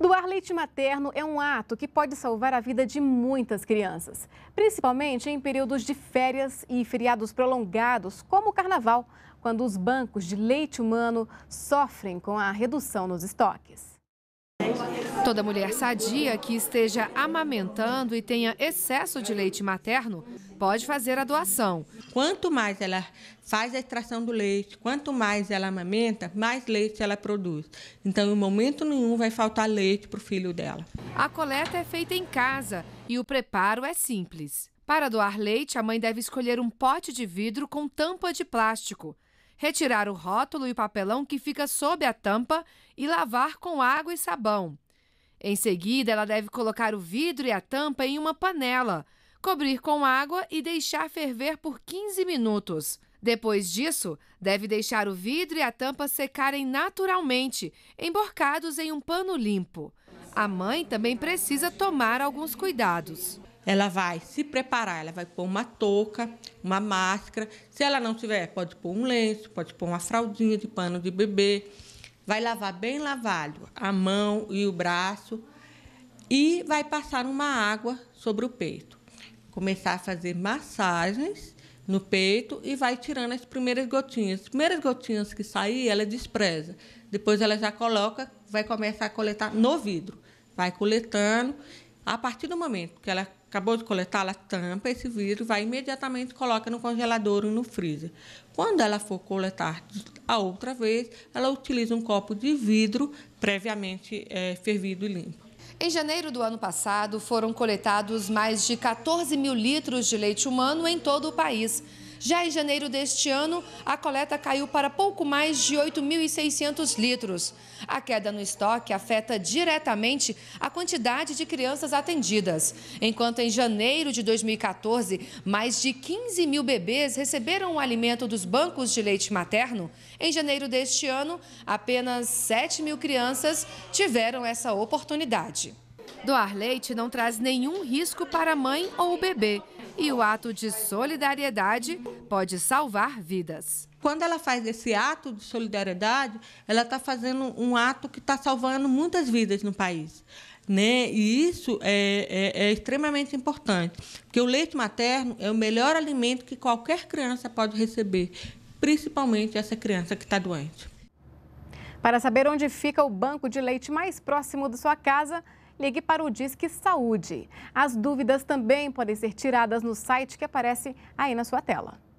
Doar leite materno é um ato que pode salvar a vida de muitas crianças, principalmente em períodos de férias e feriados prolongados, como o carnaval, quando os bancos de leite humano sofrem com a redução nos estoques. Toda mulher sadia que esteja amamentando e tenha excesso de leite materno pode fazer a doação. Quanto mais ela faz a extração do leite, quanto mais ela amamenta, mais leite ela produz. Então, em momento nenhum vai faltar leite para o filho dela. A coleta é feita em casa e o preparo é simples. Para doar leite, a mãe deve escolher um pote de vidro com tampa de plástico retirar o rótulo e o papelão que fica sob a tampa e lavar com água e sabão. Em seguida, ela deve colocar o vidro e a tampa em uma panela, cobrir com água e deixar ferver por 15 minutos. Depois disso, deve deixar o vidro e a tampa secarem naturalmente, emborcados em um pano limpo. A mãe também precisa tomar alguns cuidados. Ela vai se preparar, ela vai pôr uma touca, uma máscara. Se ela não tiver, pode pôr um lenço, pode pôr uma fraldinha de pano de bebê. Vai lavar bem lavado a mão e o braço e vai passar uma água sobre o peito. Começar a fazer massagens no peito e vai tirando as primeiras gotinhas. As primeiras gotinhas que sair, ela despreza. Depois ela já coloca, vai começar a coletar no vidro. Vai coletando. A partir do momento que ela acabou de coletar, ela tampa esse vidro, vai imediatamente coloca no congelador ou no freezer. Quando ela for coletar a outra vez, ela utiliza um copo de vidro previamente é, fervido e limpo. Em janeiro do ano passado, foram coletados mais de 14 mil litros de leite humano em todo o país. Já em janeiro deste ano, a coleta caiu para pouco mais de 8.600 litros. A queda no estoque afeta diretamente a quantidade de crianças atendidas. Enquanto em janeiro de 2014, mais de 15 mil bebês receberam o alimento dos bancos de leite materno, em janeiro deste ano, apenas 7 mil crianças tiveram essa oportunidade. Doar leite não traz nenhum risco para a mãe ou o bebê e o ato de solidariedade pode salvar vidas. Quando ela faz esse ato de solidariedade, ela está fazendo um ato que está salvando muitas vidas no país. Né? E isso é, é, é extremamente importante, porque o leite materno é o melhor alimento que qualquer criança pode receber, principalmente essa criança que está doente. Para saber onde fica o banco de leite mais próximo da sua casa, ligue para o Disque Saúde. As dúvidas também podem ser tiradas no site que aparece aí na sua tela.